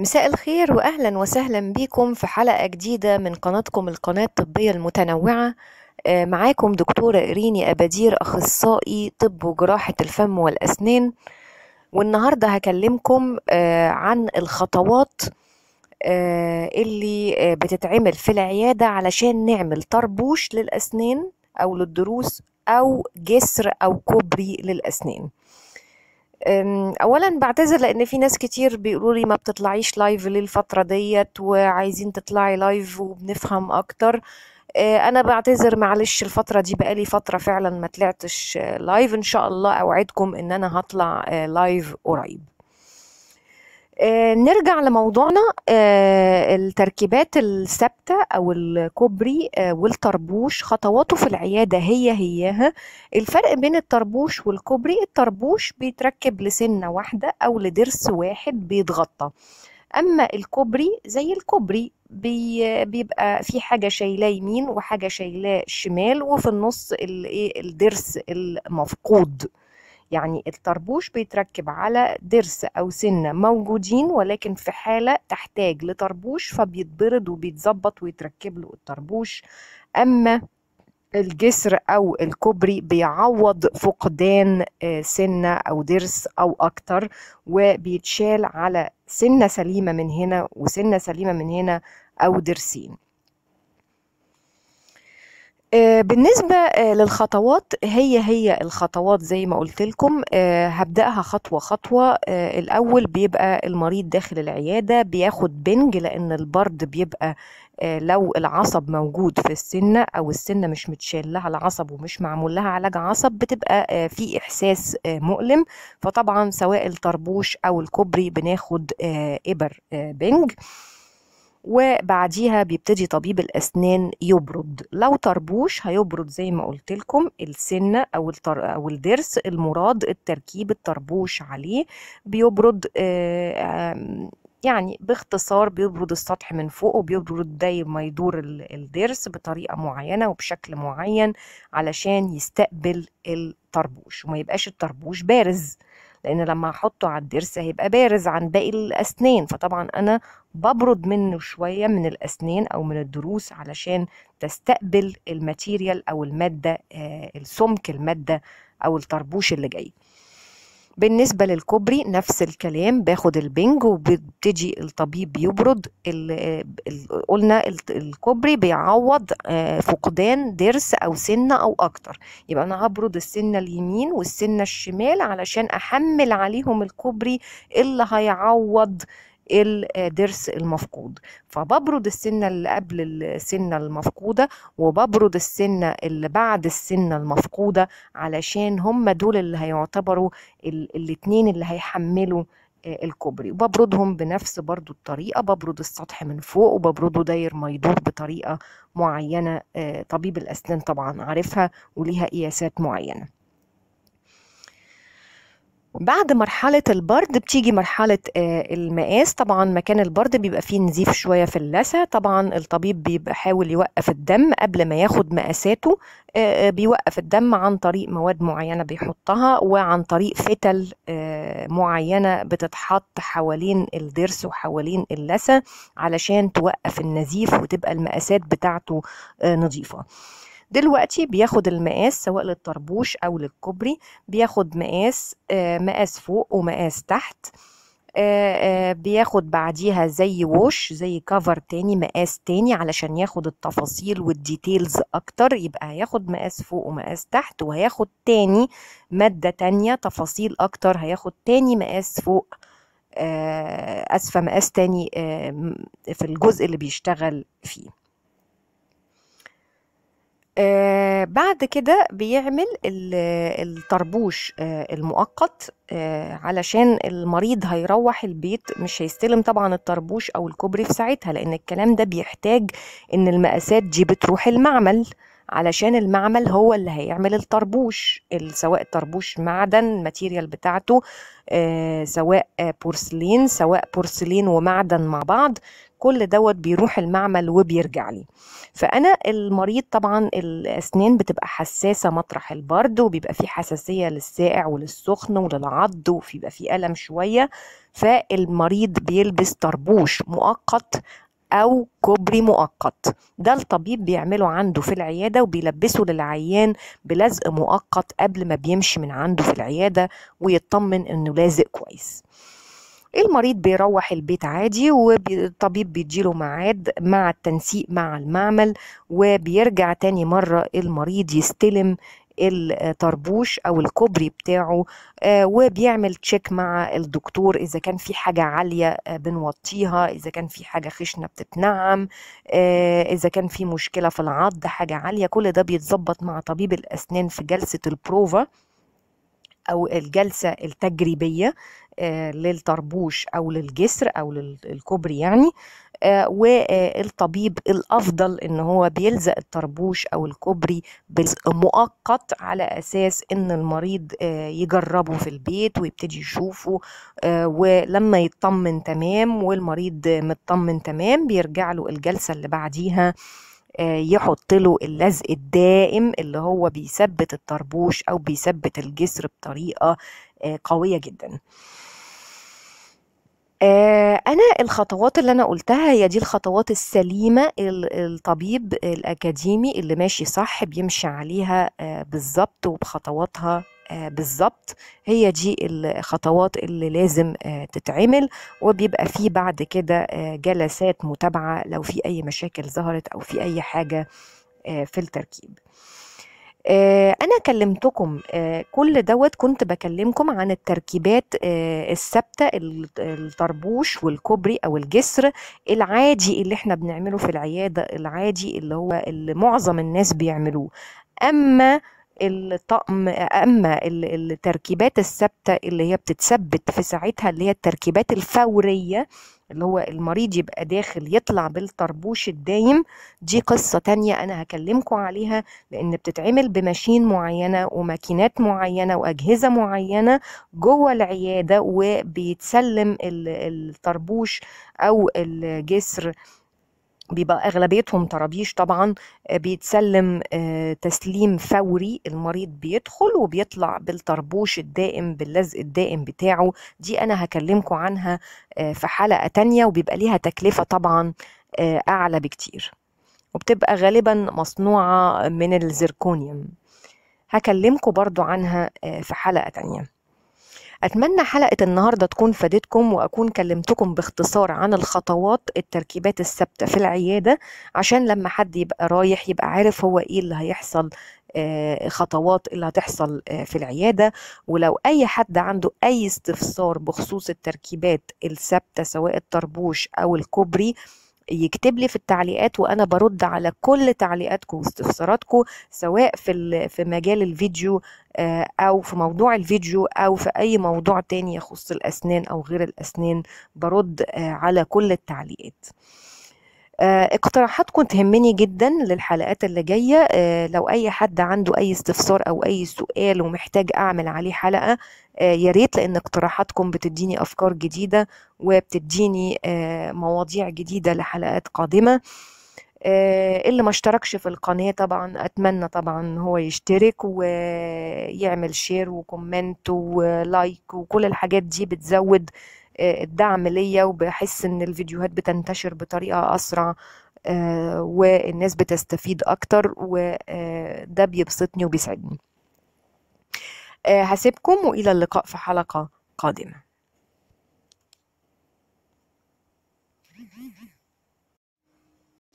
مساء الخير واهلا وسهلا بكم في حلقه جديده من قناتكم القناه الطبيه المتنوعه آه، معاكم دكتوره اريني أبادير أخصائي طب وجراحة الفم والأسنان والنهاردة هكلمكم آه، عن الخطوات آه، اللي بتتعمل في العيادة علشان نعمل طربوش للأسنان أو للضروس أو جسر أو كوبري للأسنان اولا بعتذر لان في ناس كتير بيقولوا لي ما بتطلعيش لايف للفتره ديت وعايزين تطلعي لايف وبنفهم اكتر أه، انا بعتذر معلش الفتره دي بقالي فتره فعلا ما طلعتش لايف ان شاء الله اوعدكم ان انا هطلع لايف أه، قريب آه، نرجع لموضوعنا آه، التركيبات الثابته او الكوبري آه، والطربوش خطواته في العياده هي هيها الفرق بين الطربوش والكوبري الطربوش بيتركب لسنه واحده او لضرس واحد بيتغطى اما الكوبري زي الكوبري بي بيبقى في حاجه شايلاه يمين وحاجه شايلاه شمال وفي النص الدرس إيه، الضرس المفقود يعني الطربوش بيتركب على ضرس أو سنة موجودين ولكن في حالة تحتاج لطربوش فبيتبرد وبيتظبط ويتركب له الطربوش أما الجسر او الكوبري بيعوض فقدان آه، سنه او ضرس او اكتر وبيتشال على سنه سليمه من هنا وسنه سليمه من هنا او ضرسين آه، بالنسبة آه، للخطوات هي هي الخطوات زي ما قلت لكم آه، هبدأها خطوة خطوة الأول بيبقى المريض داخل العيادة بياخد بنج لأن البرد بيبقى لو العصب موجود في السنة أو السنة مش متشال لها العصب ومش معمول لها علاج عصب بتبقى في إحساس مؤلم فطبعا سواء الطربوش أو الكوبري بناخد إبر بنج وبعديها بيبتدي طبيب الاسنان يبرد لو طربوش هيبرد زي ما قلت لكم السنه او التر... او الضرس المراد التركيب الطربوش عليه بيبرد آه، يعني باختصار بيبرد السطح من فوق وبيبرد دايما ما يدور الضرس بطريقه معينه وبشكل معين علشان يستقبل الطربوش وما يبقاش الطربوش بارز لان لما هحطه على الضرس هيبقى بارز عن باقي الاسنان فطبعا انا ببرد منه شويه من الاسنان او من الضروس علشان تستقبل الماتيريال او الماده آه، السمك الماده او الطربوش اللي جاي بالنسبة للكوبري نفس الكلام باخد البنج وبتجي الطبيب يبرد قلنا الكوبري بيعوض آه، فقدان ضرس أو سنة أو أكتر يبقى أنا هبرد السنة اليمين والسنة الشمال علشان أحمل عليهم الكوبري اللي هيعوض الضرس المفقود فببرد السنة اللي قبل السنة المفقودة وببرد السنة اللي بعد السنة المفقودة علشان هم دول اللي هيعتبروا الاثنين اللي هيحملوا آه، الكوبري وببردهم بنفس برضو الطريقة ببرد السطح من فوق وببرده داير ما يدور بطريقة معينة آه، طبيب الأسنان طبعا عارفها وليها قياسات معينة بعد مرحلة البرد بتيجي مرحلة آه، المقاس طبعا مكان البرد بيبقى فيه نزيف شوية في اللثة طبعا الطبيب بيبقى حاول يوقف الدم قبل ما ياخد مقاساته آه، آه، بيوقف الدم عن طريق مواد معينة بيحطها وعن طريق فتل معينة بتتحط حوالين الضرس وحوالين اللثة علشان توقف النزيف وتبقى المقاسات بتاعته نظيفة دلوقتي بياخد المقاس سواء للطربوش او للكوبري بياخد مقاس آه، مقاس فوق ومقاس تحت آه، آه، بياخد بعديها زي ووش زي كفر تاني مقاس تاني علشان ياخد التفاصيل والديتيلز اكتر يبقى هياخد مقاس فوق ومقاس تحت وهياخد تاني مادة تانية تفاصيل اكتر هياخد تاني مقاس فوق اسفة مقاس تاني في الجزء اللي بيشتغل فيه آه، بعد كده بيعمل الطربوش آه، المؤقت آه، علشان المريض هيروح البيت مش هيستلم طبعا الطربوش او الكوبري في ساعتها لان الكلام ده بيحتاج ان المقاسات دي بتروح المعمل علشان المعمل هو اللي هيعمل الطربوش سواء طربوش معدن الماتيريال بتاعته سواء بورسلين سواء بورسلين ومعدن مع بعض كل دوت بيروح المعمل وبيرجع لي فانا المريض طبعا الاسنان بتبقى حساسه مطرح البرد وبيبقى في حساسيه للساقع وللسخن وللعض وبيبقى في الم شويه فالمريض بيلبس طربوش مؤقت او كوبري مؤقت ده الطبيب بيعمله عنده في العياده وبيلبسه للعيان بلزق مؤقت قبل ما بيمشي من عنده في العياده ويطمن انه لازق كويس المريض بيروح البيت عادي والطبيب بيديله ميعاد مع التنسيق مع المعمل وبيرجع تاني مرة المريض يستلم الطربوش او الكوبري بتاعه آه، وبيعمل تشيك مع الدكتور اذا كان في حاجه عاليه آه، بنوطيها اذا كان في حاجه خشنه بتتنعم آه، اذا كان في مشكله في العض حاجه عاليه كل ده بيتظبط مع طبيب الاسنان في جلسه البروفا أو الجلسة التجريبية آه، للطربوش أو للجسر أو للكوبري يعني آه، والطبيب آه، الافضل ان هو بيلزق الطربوش او الكوبري مؤقت على اساس ان المريض يجربه في البيت ويبتدي يشوفه ولما يطمن تمام والمريض مطمن تمام بيرجع له الجلسه اللي بعديها آه، يحط له اللزق الدائم اللي هو بيثبت الطربوش او بيثبت الجسر بطريقه آه، قويه جدا آه، انا الخطوات اللي انا قلتها هي دي الخطوات السليمه الطبيب الاكاديمي اللي ماشي صح بيمشي عليها بالظبط وبخطواتها آه، بالظبط هي دي الخطوات اللي لازم آه، تتعمل وبيبقى فيه بعد كده آه، جلسات متابعة لو في أي مشاكل ظهرت أو في أي حاجة في التركيب أنا كلمتكم كل دوت كنت بكلمكم عن التركيبات الثابتة الطربوش والكوبري أو الجسر العادي اللي احنا بنعمله في العيادة العادي اللي هو اللي معظم الناس بيعملوه أما الطقم اما التركيبات الثابته اللي هي بتتثبت في ساعتها اللي هي التركيبات الفوريه اللي هو المريض يبقى داخل يطلع بالطربوش الدايم دي قصة تانية أنا هكلمكم عليها لأن بتتعمل بماشين معينة وماكينات معينة وأجهزة معينة جوه العيادة وبيتسلم الطربوش أو الجسر بيبقى اغلبيتهم طرابيش طبعا آه، بيتسلم آه، تسليم فوري المريض بيدخل وبيطلع بالطربوش الدائم باللزق الدائم بتاعه دي انا هكلمكم عنها آه، في حلقه تانية وبيبقى ليها تكلفه طبعا اعلى بكتير وبتبقى غالبا مصنوعه من الزركونيوم هكلمكم برضو عنها في حلقه تانية أتمنى حلقة النهاردة تكون فادتكم وأكون كلمتكم باختصار عن الخطوات التركيبات الثابتة في العيادة عشان لما حد يبقى رايح يبقى عارف هو إيه اللي هيحصل آه، خطوات اللي هتحصل آه، في العياده ولو اي حد عنده اي استفسار بخصوص التركيبات الثابته سواء الطربوش او الكوبري يكتب لي في التعليقات وانا برد على كل تعليقاتكم واستفساراتكم سواء في في مجال الفيديو آه، او في موضوع الفيديو او في اي موضوع تاني يخص الاسنان او غير الاسنان برد آه، على كل التعليقات آه، اقتراحاتكم تهمني جدا للحلقات اللي جايه آه، لو اي حد عنده اي استفسار او اي سؤال ومحتاج اعمل عليه حلقه آه، يا ريت لان اقتراحاتكم بتديني افكار جديده وبتديني مواضيع جديده لحلقات قادمه اللي ما اشتركش في القناة طبعا أتمنى طبعا هو يشترك ويعمل شير وكومنت ولايك وكل الحاجات دي بتزود آه، الدعم ليا وبحس ان الفيديوهات بتنتشر بطريقه اسرع آه، والناس بتستفيد اكتر وده آه، بيبسطني وبيسعدني هسيبكم والى اللقاء في حلقه قادمه